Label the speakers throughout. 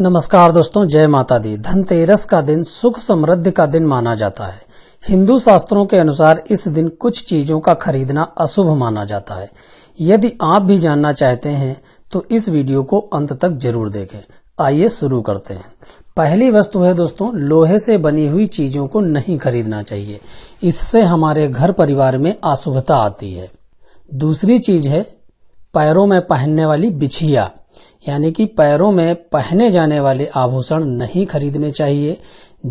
Speaker 1: नमस्कार दोस्तों जय माता दी धनतेरस का दिन सुख समृद्धि का दिन माना जाता है हिंदू शास्त्रों के अनुसार इस दिन कुछ चीजों का खरीदना अशुभ माना जाता है यदि आप भी जानना चाहते हैं तो इस वीडियो को अंत तक जरूर देखें आइए शुरू करते हैं पहली वस्तु है दोस्तों लोहे से बनी हुई चीजों को नहीं खरीदना चाहिए इससे हमारे घर परिवार में अशुभता आती है दूसरी चीज है पैरों में पहनने वाली बिछिया यानी कि पैरों में पहने जाने वाले आभूषण नहीं खरीदने चाहिए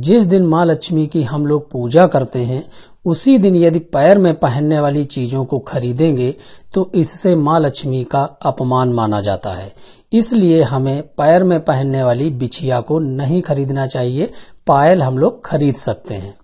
Speaker 1: जिस दिन माँ लक्ष्मी की हम लोग पूजा करते हैं उसी दिन यदि पैर में पहनने वाली चीजों को खरीदेंगे तो इससे माँ लक्ष्मी का अपमान माना जाता है इसलिए हमें पैर में पहनने वाली बिछिया को नहीं खरीदना चाहिए पायल हम लोग खरीद सकते हैं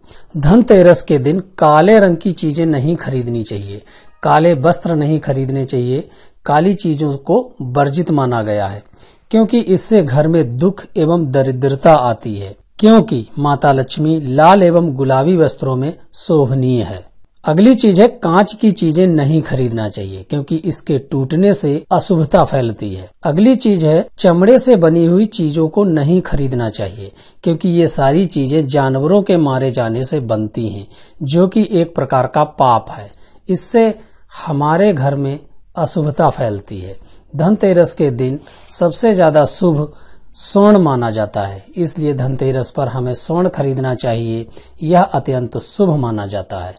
Speaker 1: धनतेरस के दिन काले रंग की चीजें नहीं खरीदनी चाहिए काले वस्त्र नहीं खरीदने चाहिए काली चीजों को वर्जित माना गया है क्योंकि इससे घर में दुख एवं दरिद्रता आती है क्योंकि माता लक्ष्मी लाल एवं गुलाबी वस्त्रों में शोभनीय है अगली चीज है कांच की चीजें नहीं खरीदना चाहिए क्योंकि इसके टूटने से अशुभता फैलती है अगली चीज है चमड़े से बनी हुई चीजों को नहीं खरीदना चाहिए क्योंकि ये सारी चीजें जानवरों के मारे जाने से बनती हैं जो कि एक प्रकार का पाप है इससे हमारे घर में अशुभता फैलती है धनतेरस के दिन सबसे ज्यादा शुभ स्वर्ण माना जाता है इसलिए धनतेरस पर हमें स्वर्ण खरीदना चाहिए यह अत्यंत शुभ माना जाता है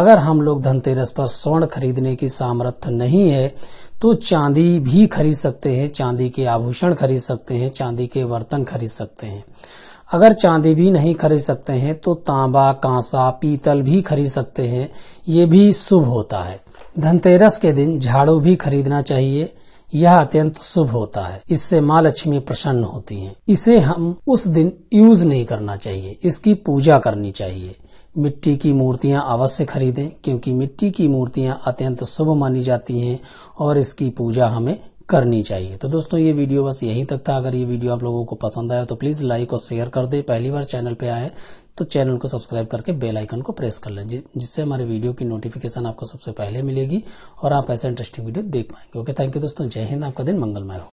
Speaker 1: अगर हम लोग धनतेरस पर स्वर्ण खरीदने की सामर्थ्य नहीं है तो चांदी भी खरीद सकते हैं चांदी के आभूषण खरीद सकते हैं चांदी के बर्तन खरीद सकते हैं अगर चांदी भी नहीं खरीद सकते हैं तो तांबा कांसा पीतल भी खरीद सकते हैं ये भी शुभ होता है धनतेरस के दिन झाड़ू भी खरीदना चाहिए यह अत्यंत शुभ होता है इससे माँ लक्ष्मी प्रसन्न होती हैं। इसे हम उस दिन यूज नहीं करना चाहिए इसकी पूजा करनी चाहिए मिट्टी की मूर्तियां अवश्य खरीदें क्योंकि मिट्टी की मूर्तियां अत्यंत शुभ मानी जाती हैं और इसकी पूजा हमें करनी चाहिए तो दोस्तों ये वीडियो बस यहीं तक था अगर ये वीडियो आप लोगों को पसंद आया तो प्लीज़ लाइक और शेयर कर दें पहली बार चैनल पे आए तो चैनल को सब्सक्राइब करके बेल आइकन को प्रेस कर लें जिससे हमारे वीडियो की नोटिफिकेशन आपको सबसे पहले मिलेगी और आप ऐसा इंटरेस्टिंग वीडियो देख पाएंगे ओके थैंक यू दोस्तों जय हिंद आपका दिन मंगलमय हो